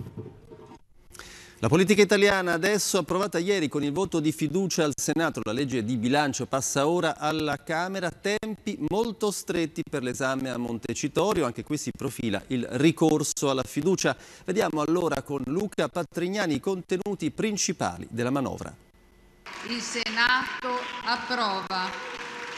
stesso. La politica italiana adesso approvata ieri con il voto di fiducia al Senato, la legge di bilancio passa ora alla Camera, tempi molto stretti per l'esame a Montecitorio, anche qui si profila il ricorso alla fiducia. Vediamo allora con Luca Patrignani i contenuti principali della manovra. Il Senato approva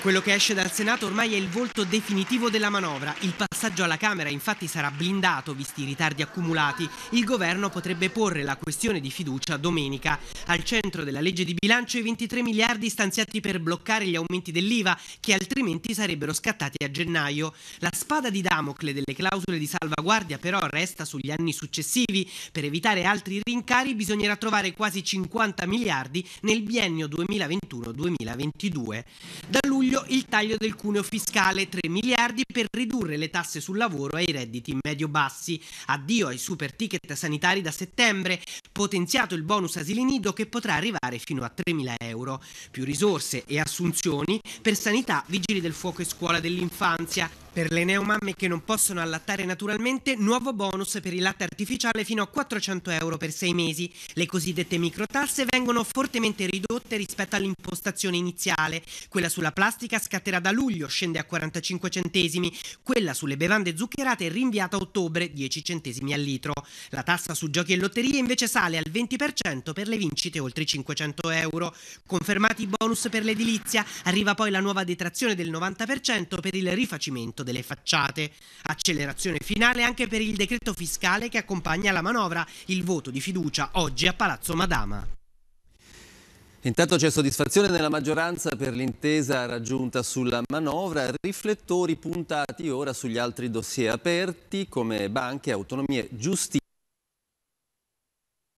quello che esce dal Senato ormai è il volto definitivo della manovra. Il passaggio alla Camera infatti sarà blindato, visti i ritardi accumulati. Il governo potrebbe porre la questione di fiducia domenica. Al centro della legge di bilancio i 23 miliardi stanziati per bloccare gli aumenti dell'IVA, che altrimenti sarebbero scattati a gennaio. La spada di Damocle delle clausole di salvaguardia però resta sugli anni successivi. Per evitare altri rincari bisognerà trovare quasi 50 miliardi nel biennio 2021-2022. Da luglio luglio il taglio del cuneo fiscale 3 miliardi per ridurre le tasse sul lavoro ai redditi medio-bassi. Addio ai super ticket sanitari da settembre, potenziato il bonus asili nido che potrà arrivare fino a 3.000 euro. Più risorse e assunzioni per sanità, vigili del fuoco e scuola dell'infanzia. Per le neomamme che non possono allattare naturalmente, nuovo bonus per il latte artificiale fino a 400 euro per 6 mesi. Le cosiddette microtasse vengono fortemente ridotte rispetto all'impostazione iniziale. Quella sulla plastica scatterà da luglio, scende a 45 centesimi. Quella sulle bevande zuccherate è rinviata a ottobre, 10 centesimi al litro. La tassa su giochi e lotterie invece sale al 20% per le vincite oltre 500 euro. Confermati i bonus per l'edilizia, arriva poi la nuova detrazione del 90% per il rifacimento delle facciate, accelerazione finale anche per il decreto fiscale che accompagna la manovra, il voto di fiducia oggi a Palazzo Madama. Intanto c'è soddisfazione nella maggioranza per l'intesa raggiunta sulla manovra, riflettori puntati ora sugli altri dossier aperti come banche, autonomie, giustizia